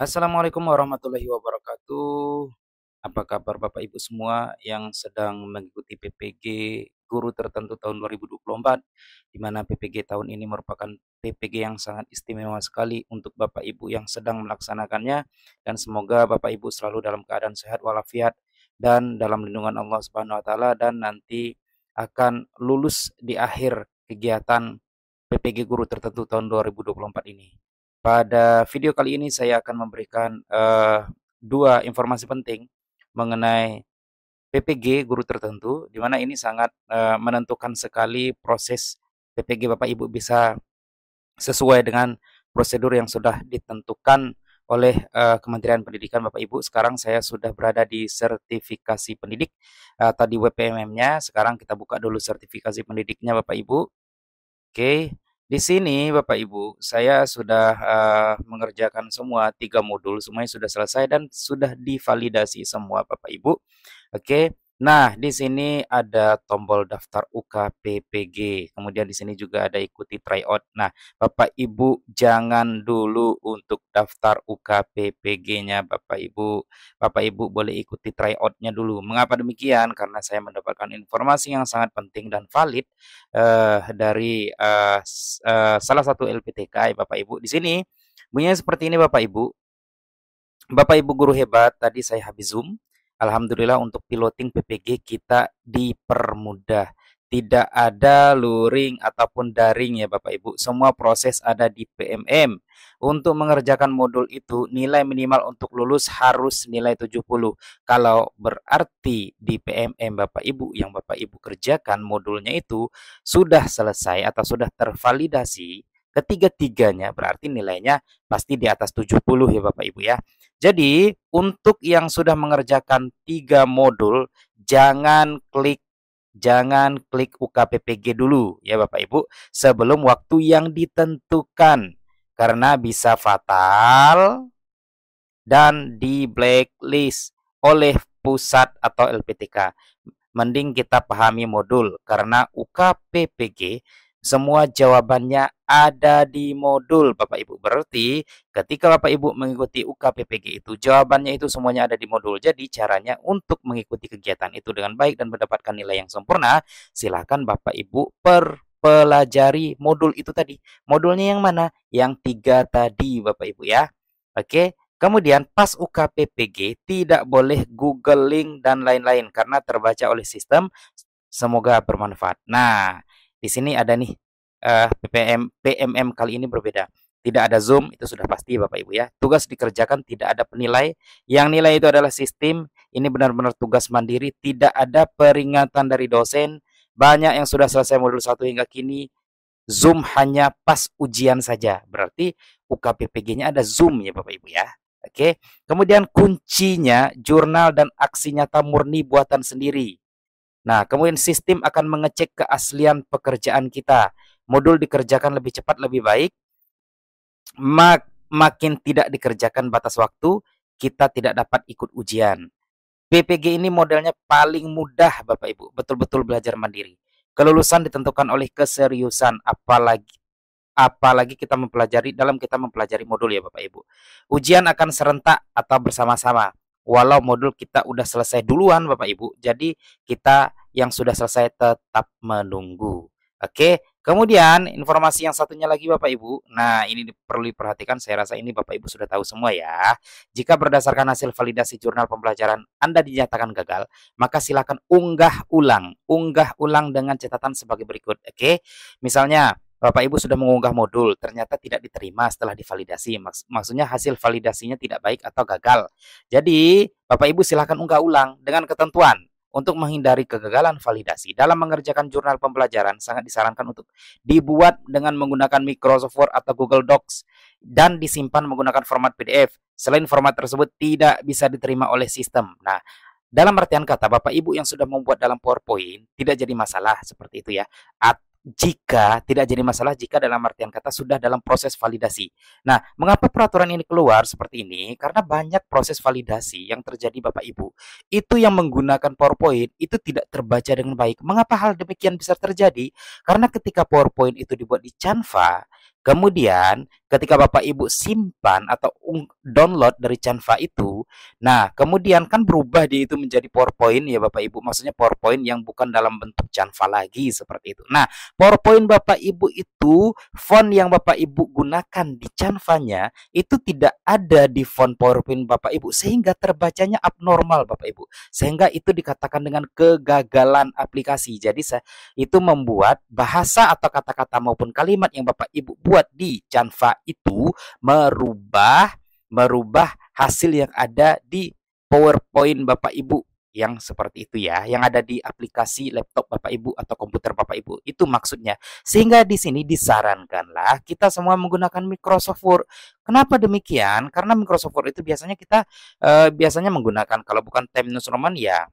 Assalamualaikum warahmatullahi wabarakatuh. Apa kabar Bapak Ibu semua yang sedang mengikuti PPG Guru Tertentu tahun 2024 di mana PPG tahun ini merupakan PPG yang sangat istimewa sekali untuk Bapak Ibu yang sedang melaksanakannya dan semoga Bapak Ibu selalu dalam keadaan sehat walafiat dan dalam lindungan Allah Subhanahu wa taala dan nanti akan lulus di akhir kegiatan PPG Guru Tertentu tahun 2024 ini. Pada video kali ini saya akan memberikan uh, dua informasi penting mengenai PPG guru tertentu, di mana ini sangat uh, menentukan sekali proses PPG Bapak Ibu bisa sesuai dengan prosedur yang sudah ditentukan oleh uh, Kementerian Pendidikan Bapak Ibu. Sekarang saya sudah berada di sertifikasi pendidik uh, tadi WPMM-nya. Sekarang kita buka dulu sertifikasi pendidiknya Bapak Ibu. Oke. Okay di sini Bapak Ibu, saya sudah uh, mengerjakan semua tiga modul, semuanya sudah selesai dan sudah divalidasi semua Bapak Ibu. Oke, Nah, di sini ada tombol daftar UKPPG. Kemudian di sini juga ada ikuti tryout. Nah, Bapak Ibu jangan dulu untuk daftar UKPPG-nya Bapak Ibu. Bapak Ibu boleh ikuti tryout-nya dulu. Mengapa demikian? Karena saya mendapatkan informasi yang sangat penting dan valid uh, dari uh, uh, salah satu LPTK Bapak Ibu. Di sini bunyinya seperti ini Bapak Ibu. Bapak Ibu guru hebat, tadi saya habis Zoom Alhamdulillah untuk piloting PPG kita dipermudah. Tidak ada luring ataupun daring ya Bapak Ibu. Semua proses ada di PMM. Untuk mengerjakan modul itu nilai minimal untuk lulus harus nilai 70. Kalau berarti di PMM Bapak Ibu yang Bapak Ibu kerjakan modulnya itu sudah selesai atau sudah tervalidasi Ketiga-tiganya berarti nilainya pasti di atas 70 ya Bapak Ibu ya. Jadi untuk yang sudah mengerjakan tiga modul, jangan klik jangan klik UKPPG dulu ya Bapak Ibu sebelum waktu yang ditentukan karena bisa fatal dan di blacklist oleh pusat atau LPTK. Mending kita pahami modul karena UKPPG semua jawabannya ada di modul Bapak Ibu. Berarti ketika Bapak Ibu mengikuti UKPPG itu, jawabannya itu semuanya ada di modul. Jadi caranya untuk mengikuti kegiatan itu dengan baik dan mendapatkan nilai yang sempurna, silahkan Bapak Ibu per pelajari modul itu tadi. Modulnya yang mana? Yang tiga tadi Bapak Ibu ya. Oke, Kemudian pas UKPPG tidak boleh Google link dan lain-lain karena terbaca oleh sistem. Semoga bermanfaat. Nah, di sini ada nih uh, eh, PPM PMM kali ini berbeda. Tidak ada zoom itu sudah pasti Bapak Ibu ya. Tugas dikerjakan tidak ada penilai. Yang nilai itu adalah sistem. Ini benar-benar tugas mandiri, tidak ada peringatan dari dosen. Banyak yang sudah selesai modul satu hingga kini zoom hanya pas ujian saja. Berarti UKPPG-nya ada zoom ya Bapak Ibu ya. Oke. Kemudian kuncinya jurnal dan aksi nyata murni buatan sendiri. Nah, kemudian sistem akan mengecek keaslian pekerjaan kita. Modul dikerjakan lebih cepat, lebih baik. Mak makin tidak dikerjakan batas waktu, kita tidak dapat ikut ujian. PPG ini modelnya paling mudah, Bapak Ibu. Betul-betul belajar mandiri. Kelulusan ditentukan oleh keseriusan, apalagi apalagi kita mempelajari dalam kita mempelajari modul ya Bapak Ibu. Ujian akan serentak atau bersama-sama walau modul kita udah selesai duluan Bapak Ibu. Jadi kita yang sudah selesai tetap menunggu. Oke, kemudian informasi yang satunya lagi Bapak Ibu. Nah, ini perlu diperhatikan saya rasa ini Bapak Ibu sudah tahu semua ya. Jika berdasarkan hasil validasi jurnal pembelajaran Anda dinyatakan gagal, maka silakan unggah ulang. Unggah ulang dengan catatan sebagai berikut. Oke. Misalnya Bapak Ibu sudah mengunggah modul, ternyata tidak diterima setelah divalidasi. maksudnya hasil validasinya tidak baik atau gagal. Jadi, Bapak Ibu silahkan unggah ulang dengan ketentuan. Untuk menghindari kegagalan validasi dalam mengerjakan jurnal pembelajaran, sangat disarankan untuk dibuat dengan menggunakan Microsoft Word atau Google Docs dan disimpan menggunakan format PDF. Selain format tersebut tidak bisa diterima oleh sistem. Nah, dalam artian kata, Bapak Ibu yang sudah membuat dalam PowerPoint tidak jadi masalah seperti itu ya. At jika tidak jadi masalah jika dalam artian kata sudah dalam proses validasi. Nah, mengapa peraturan ini keluar seperti ini? Karena banyak proses validasi yang terjadi Bapak Ibu. Itu yang menggunakan PowerPoint itu tidak terbaca dengan baik. Mengapa hal demikian bisa terjadi? Karena ketika PowerPoint itu dibuat di Canva, Kemudian ketika Bapak Ibu simpan atau download dari Canva itu, nah kemudian kan berubah dia itu menjadi PowerPoint ya Bapak Ibu, maksudnya PowerPoint yang bukan dalam bentuk Canva lagi seperti itu. Nah, PowerPoint Bapak Ibu itu font yang Bapak Ibu gunakan di Canva-nya itu tidak ada di font PowerPoint Bapak Ibu sehingga terbacanya abnormal Bapak Ibu. Sehingga itu dikatakan dengan kegagalan aplikasi. Jadi itu membuat bahasa atau kata-kata maupun kalimat yang Bapak Ibu dibuat di Canva itu merubah merubah hasil yang ada di PowerPoint Bapak Ibu yang seperti itu ya, yang ada di aplikasi laptop Bapak Ibu atau komputer Bapak Ibu. Itu maksudnya. Sehingga di sini disarankanlah kita semua menggunakan Microsoft Word. Kenapa demikian? Karena Microsoft Word itu biasanya kita uh, biasanya menggunakan kalau bukan Times Roman ya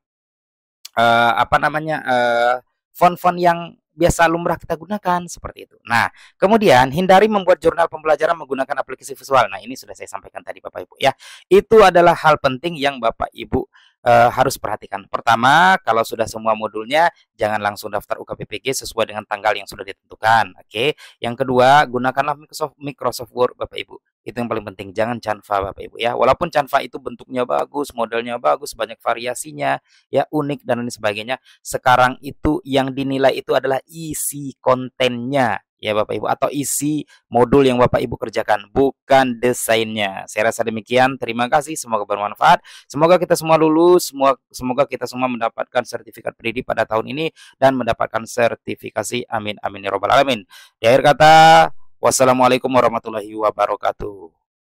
uh, apa namanya Uh, font-font yang biasa lumrah kita gunakan seperti itu. Nah, kemudian hindari membuat jurnal pembelajaran menggunakan aplikasi visual. Nah, ini sudah saya sampaikan tadi Bapak Ibu ya. Itu adalah hal penting yang Bapak Ibu uh, harus perhatikan. Pertama, kalau sudah semua modulnya, jangan langsung daftar UKPPG sesuai dengan tanggal yang sudah ditentukan. Oke. Okay? Yang kedua, gunakanlah Microsoft Microsoft Word, Bapak Ibu. Itu yang paling penting. Jangan Canva, Bapak Ibu ya. Walaupun Canva itu bentuknya bagus, modelnya bagus, banyak variasinya, ya unik dan lain sebagainya. Sekarang itu yang dinilai itu adalah isi kontennya ya Bapak Ibu atau isi modul yang Bapak Ibu kerjakan bukan desainnya. Saya rasa demikian. Terima kasih, semoga bermanfaat. Semoga kita semua lulus, semua semoga kita semua mendapatkan sertifikat pendidik pada tahun ini dan mendapatkan sertifikasi amin amin ya robbal alamin. Di akhir kata, wassalamualaikum warahmatullahi wabarakatuh.